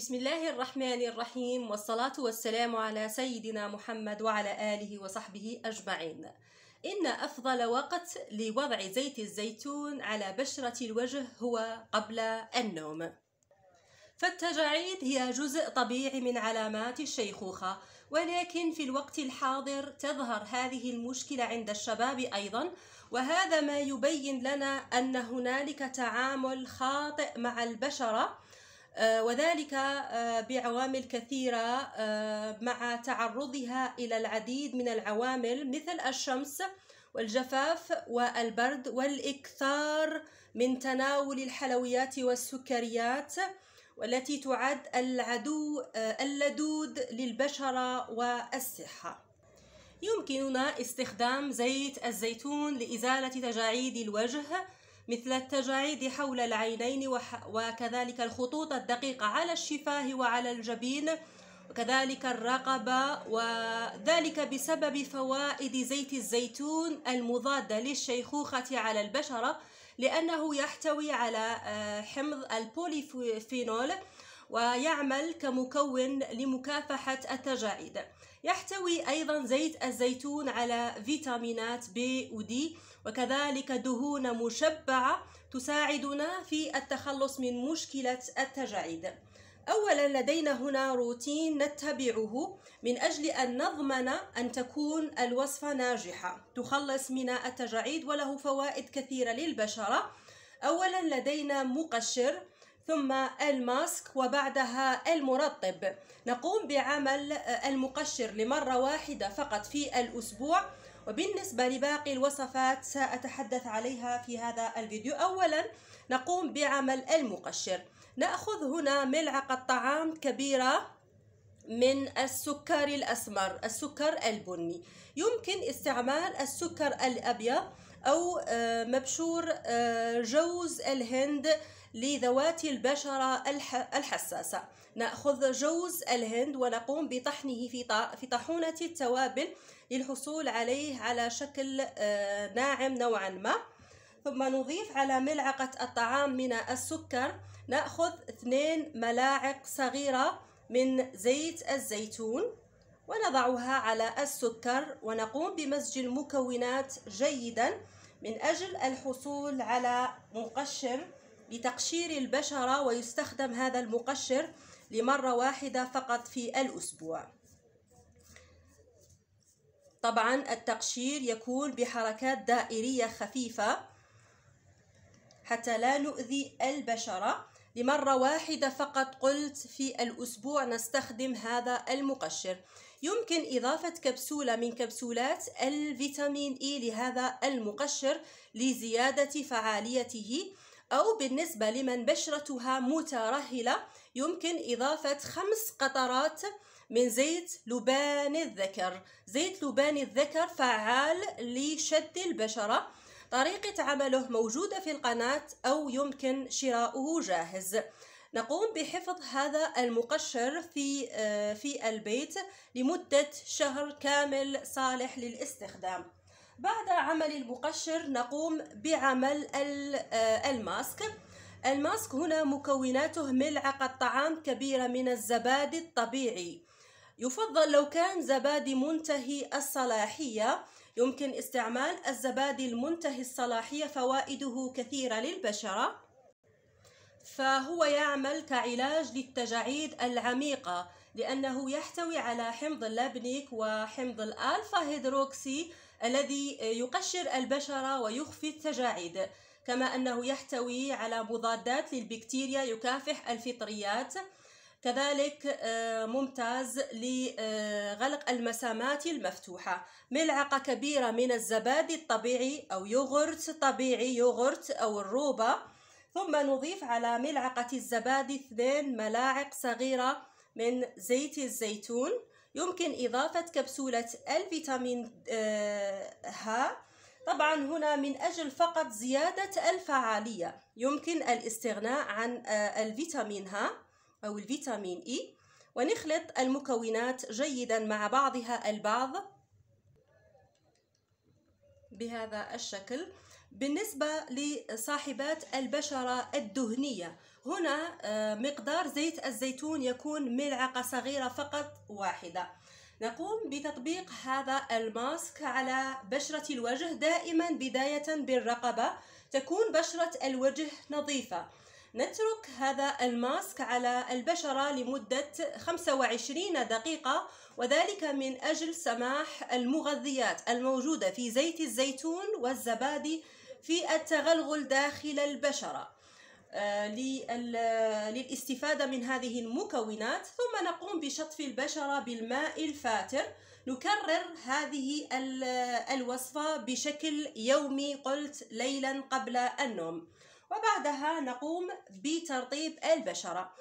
بسم الله الرحمن الرحيم والصلاة والسلام على سيدنا محمد وعلى آله وصحبه أجمعين إن أفضل وقت لوضع زيت الزيتون على بشرة الوجه هو قبل النوم فالتجاعيد هي جزء طبيعي من علامات الشيخوخة ولكن في الوقت الحاضر تظهر هذه المشكلة عند الشباب أيضا وهذا ما يبين لنا أن هنالك تعامل خاطئ مع البشرة آه، وذلك آه، بعوامل كثيرة آه، مع تعرضها إلى العديد من العوامل مثل الشمس والجفاف والبرد والإكثار من تناول الحلويات والسكريات والتي تعد العدو اللدود للبشرة والصحة يمكننا استخدام زيت الزيتون لإزالة تجاعيد الوجه مثل التجاعيد حول العينين وكذلك الخطوط الدقيقة على الشفاه وعلى الجبين وكذلك الرقبة وذلك بسبب فوائد زيت الزيتون المضادة للشيخوخة على البشرة لأنه يحتوي على آه، حمض البوليفينول ويعمل كمكون لمكافحة التجاعيد يحتوي أيضا زيت الزيتون على فيتامينات بي ودي وكذلك دهون مشبعة تساعدنا في التخلص من مشكلة التجاعيد أولا لدينا هنا روتين نتبعه من أجل أن نضمن أن تكون الوصفة ناجحة تخلص من التجاعيد وله فوائد كثيرة للبشرة أولا لدينا مقشر ثم الماسك وبعدها المرطب نقوم بعمل المقشر لمرة واحدة فقط في الأسبوع وبالنسبة لباقي الوصفات سأتحدث عليها في هذا الفيديو أولا نقوم بعمل المقشر نأخذ هنا ملعقة طعام كبيرة من السكر الأسمر السكر البني يمكن استعمال السكر الأبيض أو آه، مبشور آه، جوز الهند لذوات البشرة الحساسة نأخذ جوز الهند ونقوم بطحنه في في طاحونة التوابل للحصول عليه على شكل آه، ناعم نوعا ما ثم نضيف على ملعقة الطعام من السكر نأخذ اثنين ملاعق صغيرة من زيت الزيتون ونضعها على السكر ونقوم بمزج المكونات جيدا من أجل الحصول على مقشر لتقشير البشرة ويستخدم هذا المقشر لمرة واحدة فقط في الأسبوع طبعا التقشير يكون بحركات دائرية خفيفة حتى لا نؤذي البشرة لمرة واحدة فقط قلت في الأسبوع نستخدم هذا المقشر يمكن إضافة كبسولة من كبسولات الفيتامين إي لهذا المقشر لزيادة فعاليته أو بالنسبة لمن بشرتها مترهلة يمكن إضافة خمس قطرات من زيت لبان الذكر زيت لبان الذكر فعال لشد البشرة طريقة عمله موجودة في القناة أو يمكن شراؤه جاهز نقوم بحفظ هذا المقشر في آه، في البيت لمدة شهر كامل صالح للاستخدام بعد عمل المقشر نقوم بعمل آه، الماسك الماسك هنا مكوناته ملعقة طعام كبيرة من الزبادي الطبيعي يفضل لو كان زبادي منتهي الصلاحية يمكن استعمال الزبادي المنتهي الصلاحية فوائده كثيرة للبشرة فهو يعمل كعلاج للتجاعيد العميقة لأنه يحتوي على حمض اللبنيك وحمض الألفا هيدروكسي الذي يقشر البشرة ويخفي التجاعيد كما أنه يحتوي على مضادات للبكتيريا يكافح الفطريات كذلك آه، ممتاز لغلق المسامات المفتوحة ملعقة كبيرة من الزبادي الطبيعي أو يوغرت طبيعي يوغرت أو الروبة ثم نضيف على ملعقة الزبادي اثنين ملاعق صغيرة من زيت الزيتون يمكن إضافة كبسولة الفيتامين ه آه، طبعا هنا من أجل فقط زيادة الفعالية يمكن الاستغناء عن آه، الفيتامين ه أو الفيتامين إي ونخلط المكونات جيدا مع بعضها البعض بهذا الشكل بالنسبة لصاحبات البشرة الدهنية هنا آه، مقدار زيت الزيتون يكون ملعقة صغيرة فقط واحدة نقوم بتطبيق هذا الماسك على بشرة الوجه دائما بداية بالرقبة تكون بشرة الوجه نظيفة نترك هذا الماسك على البشرة لمدة 25 دقيقة وذلك من أجل سماح المغذيات الموجودة في زيت الزيتون والزبادي في التغلغل داخل البشره آه، آه، للاستفادة من هذه المكونات ثم نقوم بشطف البشرة بالماء الفاتر نكرر هذه الوصفة بشكل يومي قلت ليلا قبل النوم وبعدها نقوم بترطيب البشرة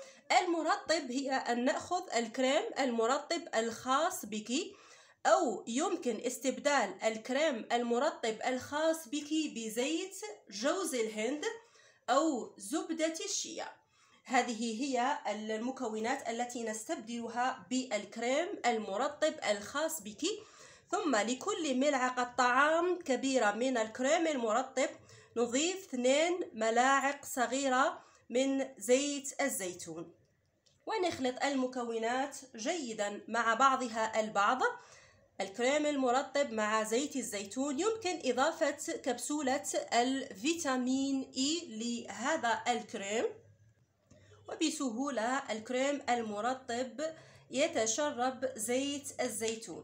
المرطب هي أن نأخذ الكريم المرطب الخاص بك أو يمكن استبدال الكريم المرطب الخاص بك بزيت جوز الهند أو زبدة الشيا هذه هي المكونات التي نستبدلها بالكريم المرطب الخاص بك ثم لكل ملعقة طعام كبيرة من الكريم المرطب نضيف 2 ملاعق صغيرة من زيت الزيتون ونخلط المكونات جيدا مع بعضها البعض الكريم المرطب مع زيت الزيتون يمكن إضافة كبسولة الفيتامين إي e لهذا الكريم وبسهولة الكريم المرطب يتشرب زيت الزيتون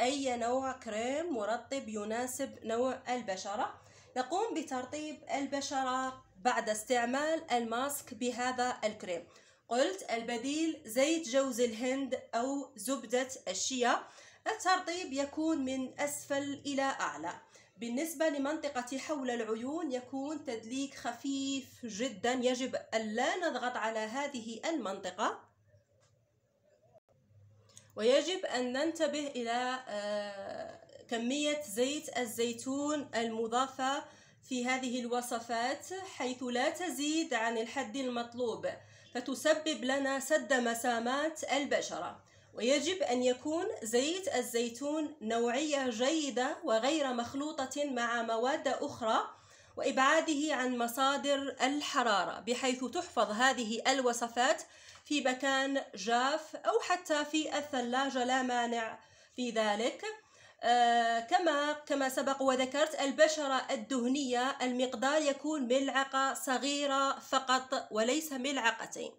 أي نوع كريم مرطب يناسب نوع البشرة نقوم بترطيب البشرة بعد استعمال الماسك بهذا الكريم قلت البديل زيت جوز الهند أو زبدة الشيا الترطيب يكون من أسفل إلى أعلى بالنسبة لمنطقة حول العيون يكون تدليك خفيف جدا يجب أن لا نضغط على هذه المنطقة ويجب أن ننتبه إلى آه، كمية زيت الزيتون المضافة في هذه الوصفات حيث لا تزيد عن الحد المطلوب فتسبب لنا سد مسامات البشرة ويجب أن يكون زيت الزيتون نوعية جيدة وغير مخلوطة مع مواد أخرى وإبعاده عن مصادر الحرارة بحيث تحفظ هذه الوصفات في مكان جاف أو حتى في الثلاجة لا مانع في ذلك آه، كما كما سبق وذكرت البشرة الدهنية المقدار يكون ملعقة صغيرة فقط وليس ملعقتين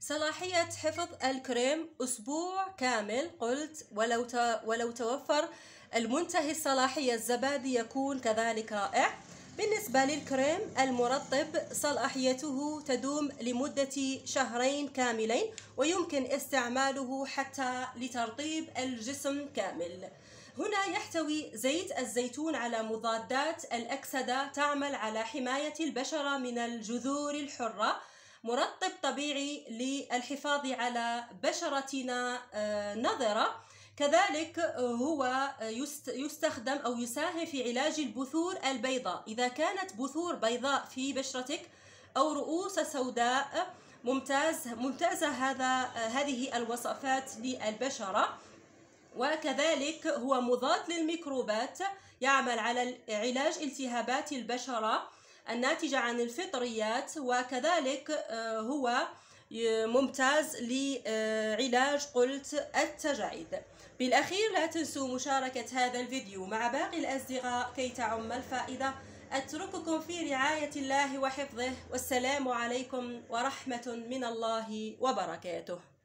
صلاحية حفظ الكريم أسبوع كامل قلت ولو ولو توفر المنتهي الصلاحية الزبادي يكون كذلك رائع بالنسبة للكريم المرطب صلاحيته تدوم لمدة شهرين كاملين ويمكن استعماله حتى لترطيب الجسم كامل هنا يحتوي زيت الزيتون على مضادات الأكسدة تعمل على حماية البشرة من الجذور الحرة مرطب طبيعي للحفاظ على بشرتنا آه، نظرة كذلك آه، هو آه، يستخدم أو يساهم في علاج البثور البيضاء إذا كانت بثور بيضاء في بشرتك أو رؤوس سوداء ممتاز ممتازة هذا آه، هذه الوصفات للبشرة وكذلك هو مضاد للميكروبات يعمل على علاج التهابات البشرة الناتجة عن الفطريات وكذلك هو ممتاز لعلاج قلت التجاعيد بالأخير لا تنسوا مشاركة هذا الفيديو مع باقي الأصدقاء كي تعم الفائدة أترككم في رعاية الله وحفظه والسلام عليكم ورحمة من الله وبركاته